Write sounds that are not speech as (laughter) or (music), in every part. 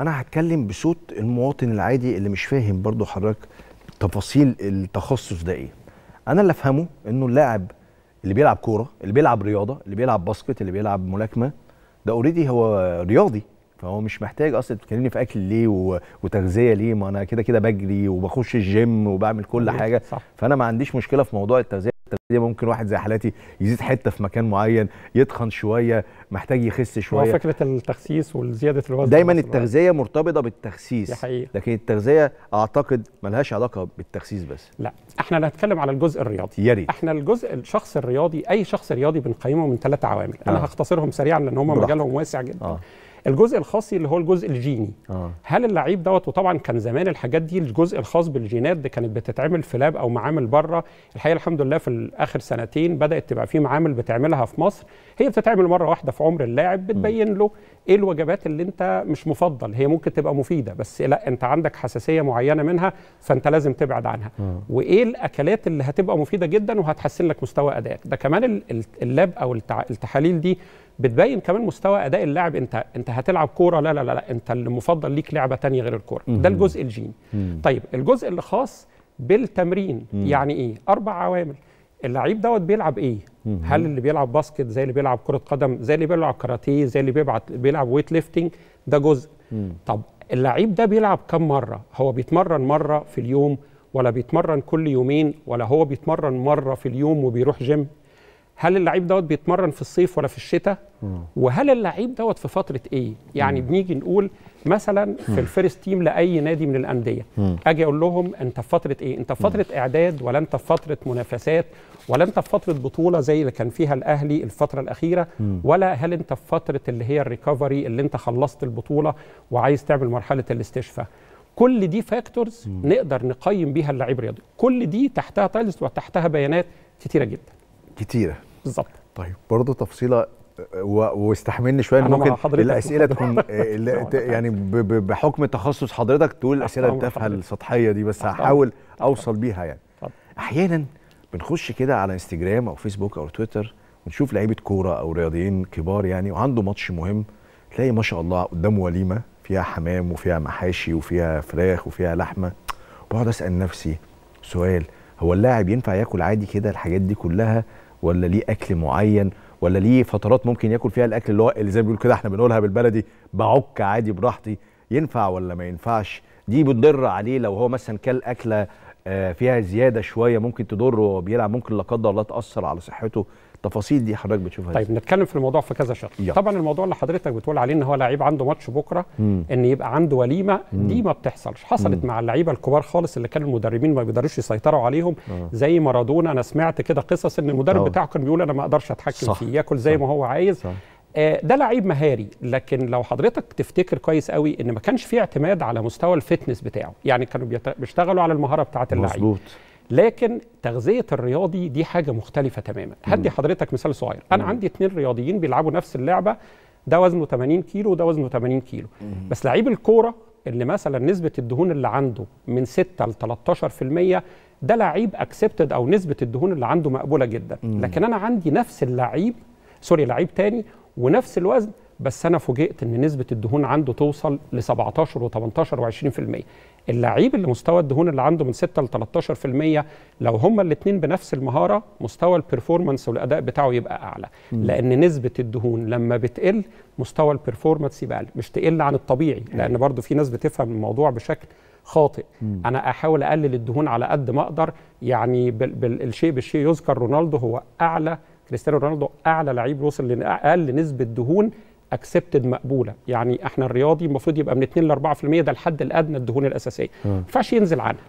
انا هتكلم بصوت المواطن العادي اللي مش فاهم برضو حضرتك تفاصيل التخصص ده ايه انا اللي افهمه انه اللاعب اللي بيلعب كوره اللي بيلعب رياضه اللي بيلعب باسكت اللي بيلعب ملاكمه ده اوريدي هو رياضي فهو مش محتاج اصلا تتكلمني في اكل ليه وتغذيه ليه ما انا كده كده بجري وبخش الجيم وبعمل كل حاجه صح. فانا ما عنديش مشكله في موضوع التغذيه دي ممكن واحد زي حالاتي يزيد حته في مكان معين يتخن شويه محتاج يخس شويه فكره التخسيس وزياده الوزن دايما التغذيه مرتبطه بالتخسيس دي حقيقة. لكن التغذيه اعتقد ملهاش علاقه بالتخسيس بس لا احنا اللي هنتكلم على الجزء الرياضي يا احنا الجزء الشخص الرياضي اي شخص رياضي بنقيمه من ثلاث عوامل آه. انا هختصرهم سريعا لان هم مجالهم واسع جدا آه. الجزء الخاص اللي هو الجزء الجيني آه. هل اللعيب دوت وطبعا كان زمان الحاجات دي الجزء الخاص بالجينات دي كانت بتتعمل في لاب او معامل بره الحقيقه الحمد لله في اخر سنتين بدات تبقى في معامل بتعملها في مصر هي بتتعمل مره واحده في عمر اللاعب بتبين له ايه الوجبات اللي انت مش مفضل هي ممكن تبقى مفيده بس لا انت عندك حساسيه معينه منها فانت لازم تبعد عنها م. وايه الاكلات اللي هتبقى مفيده جدا وهتحسن لك مستوى ادائك ده كمان اللاب او التحاليل دي بتبين كمان مستوى اداء اللاعب انت انت هتلعب كوره لا لا لا, لا انت اللي مفضل ليك لعبه تانية غير الكوره ده الجزء الجيني طيب الجزء اللي خاص بالتمرين م. يعني ايه اربع عوامل اللعيب دوت بيلعب ايه؟ هل اللي بيلعب باسكت زي اللي بيلعب كره قدم زي اللي بيلعب كاراتيه زي اللي بيبعت بيلعب ويت ليفتنج ده جزء طب اللعيب ده بيلعب كم مره؟ هو بيتمرن مره في اليوم ولا بيتمرن كل يومين ولا هو بيتمرن مره في اليوم وبيروح جيم هل اللعيب دوت بيتمرن في الصيف ولا في الشتاء وهل اللعيب دوت في فتره ايه يعني بنيجي نقول مثلا في الفيرست تيم لاي نادي من الانديه اجي اقول لهم انت في فتره ايه انت في فتره اعداد ولا انت في فتره منافسات ولا انت في فتره بطوله زي اللي كان فيها الاهلي الفتره الاخيره ولا هل انت في فتره اللي هي الريكفري اللي انت خلصت البطوله وعايز تعمل مرحله الاستشفاء كل دي فاكتورز نقدر نقيم بيها اللعيب الرياضي كل دي تحتها تايلز وتحتها بيانات كتيره جدا كتيره بالظبط طيب برضه تفصيله واستحملني شويه ممكن الاسئله تكون (laughs) يعني بحكم تخصص حضرتك تقول الاسئله التافهه السطحيه دي بس هحاول اوصل بيها يعني احيانا بنخش كده على انستجرام او فيسبوك او تويتر ونشوف لعيبه كوره او رياضيين كبار يعني وعنده ماتش مهم تلاقي ما شاء الله قدامه وليمه فيها حمام وفيها محاشي وفيها فراخ وفيها لحمه بقعد اسال نفسي سؤال هو اللاعب ينفع ياكل عادي كده الحاجات دي كلها ولا ليه اكل معين ولا ليه فترات ممكن ياكل فيها الاكل اللي هو اللي زي ما بيقول كده احنا بنقولها بالبلدي بعك عادي براحتي ينفع ولا ما ينفعش دي بتضر عليه لو هو مثلا كل اكله آه، فيها زياده شويه ممكن تضره وهو بيلعب ممكن لا قدر الله تاثر على صحته التفاصيل دي حضرتك بتشوفها طيب نتكلم في الموضوع في كذا شق طبعا الموضوع اللي حضرتك بتقول عليه ان هو لعيب عنده ماتش بكره مم. ان يبقى عنده وليمه مم. دي ما بتحصلش حصلت مم. مع اللعيبه الكبار خالص اللي كانوا المدربين ما بيقدروش يسيطروا عليهم آه. زي مارادونا انا سمعت كده قصص ان المدرب آه. بتاعه كان بيقول انا ما اقدرش اتحكم فيه ياكل زي صح. ما هو عايز صح. آه، ده لعيب مهاري لكن لو حضرتك تفتكر كويس قوي ان ما كانش فيه اعتماد على مستوى الفتنس بتاعه يعني كانوا بيشتغلوا على المهاره بتاعه اللعيب مظبوط لكن تغذيه الرياضي دي حاجه مختلفه تماما هدي حضرتك مثال صغير انا عندي اتنين رياضيين بيلعبوا نفس اللعبه ده وزنه 80 كيلو وده وزنه 80 كيلو بس لعيب الكوره اللي مثلا نسبه الدهون اللي عنده من 6 ل 13% ده لعيب اكسبتد او نسبه الدهون اللي عنده مقبوله جدا لكن انا عندي نفس اللعيب سوري لعيب تاني ونفس الوزن بس انا فوجئت ان نسبه الدهون عنده توصل ل 17 و18 و20% اللعيب اللي مستوى الدهون اللي عنده من 6 ل 13% لو هما الاثنين بنفس المهاره مستوى البرفورمانس والاداء بتاعه يبقى اعلى م. لان نسبه الدهون لما بتقل مستوى البرفورمانس يبقى اقل مش تقل عن الطبيعي أيوة. لان برضو في ناس بتفهم الموضوع بشكل خاطئ م. انا احاول اقلل الدهون على قد ما اقدر يعني بالشيء الشيء بالشيء يذكر رونالدو هو اعلى كريستيانو رونالدو اعلى لعيب وصل لاقل نسبه دهون اكسبتد مقبوله يعني احنا الرياضي المفروض يبقى من 2 ل 4% ده الحد الادنى الدهون الاساسيه ما ينزل عنها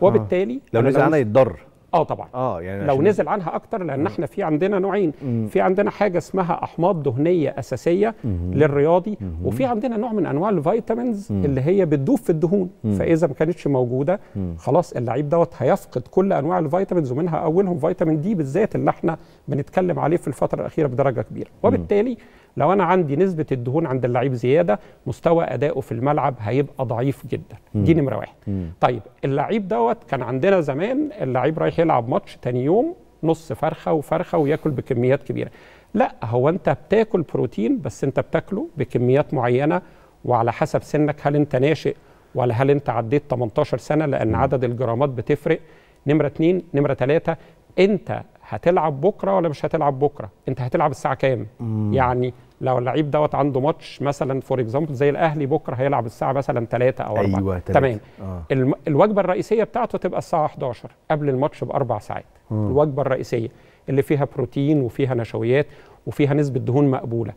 وبالتالي لو نزل عنها يتضر اه طبعا اه يعني لو نزل عنها اكتر لان احنا في عندنا نوعين مم. في عندنا حاجه اسمها احماض دهنيه اساسيه مم. للرياضي مم. وفي عندنا نوع من انواع الفيتامينز مم. اللي هي بتدوب في الدهون مم. فاذا ما كانتش موجوده مم. خلاص اللعيب دوت هيفقد كل انواع الفيتامينز ومنها اولهم فيتامين دي بالذات اللي احنا بنتكلم عليه في الفتره الاخيره بدرجه كبيره وبالتالي مم. لو انا عندي نسبه الدهون عند اللعيب زياده مستوى ادائه في الملعب هيبقى ضعيف جدا مم. دي نمره واحد مم. طيب اللعيب دوت كان عندنا زمان اللعيب رايح يلعب ماتش تاني يوم نص فرخه وفرخه وياكل بكميات كبيره لا هو انت بتاكل بروتين بس انت بتاكله بكميات معينه وعلى حسب سنك هل انت ناشئ ولا هل انت عديت 18 سنه لان عدد الجرامات بتفرق نمره اثنين نمره ثلاثه انت هتلعب بكره ولا مش هتلعب بكره انت هتلعب الساعه كام يعني لو اللعيب دوت عنده ماتش مثلا فور اكزامبل زي الاهلي بكره هيلعب الساعه مثلا 3 او 4 أيوة تمام آه. الوجبه الرئيسيه بتاعته تبقى الساعه 11 قبل الماتش باربع ساعات مم. الوجبه الرئيسيه اللي فيها بروتين وفيها نشويات وفيها نسبه دهون مقبوله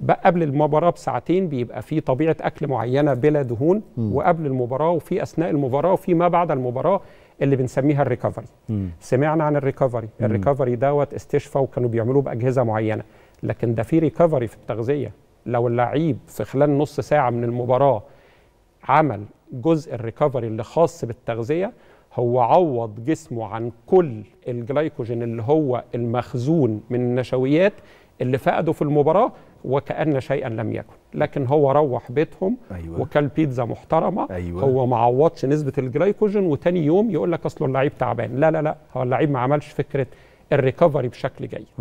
بقى قبل المباراه بساعتين بيبقى في طبيعه اكل معينه بلا دهون مم. وقبل المباراه وفي اثناء المباراه وفي ما بعد المباراه اللي بنسميها الريكفري سمعنا عن الريكفري الريكفري دوت استشفى وكانوا بيعملوه باجهزه معينه لكن ده في ريكفري في التغذيه لو اللعيب في خلال نص ساعه من المباراه عمل جزء الريكفري اللي خاص بالتغذيه هو عوض جسمه عن كل الجلايكوجين اللي هو المخزون من النشويات اللي فقده في المباراه وكأن شيئا لم يكن لكن هو روح بيتهم أيوة. وكل بيتزا محترمة أيوة. هو ما عوضش نسبة الجلايكوجين وتاني يوم يقول لك أصله اللعيب تعبان لا لا لا هو اللعيب ما عملش فكرة الريكفري بشكل جيد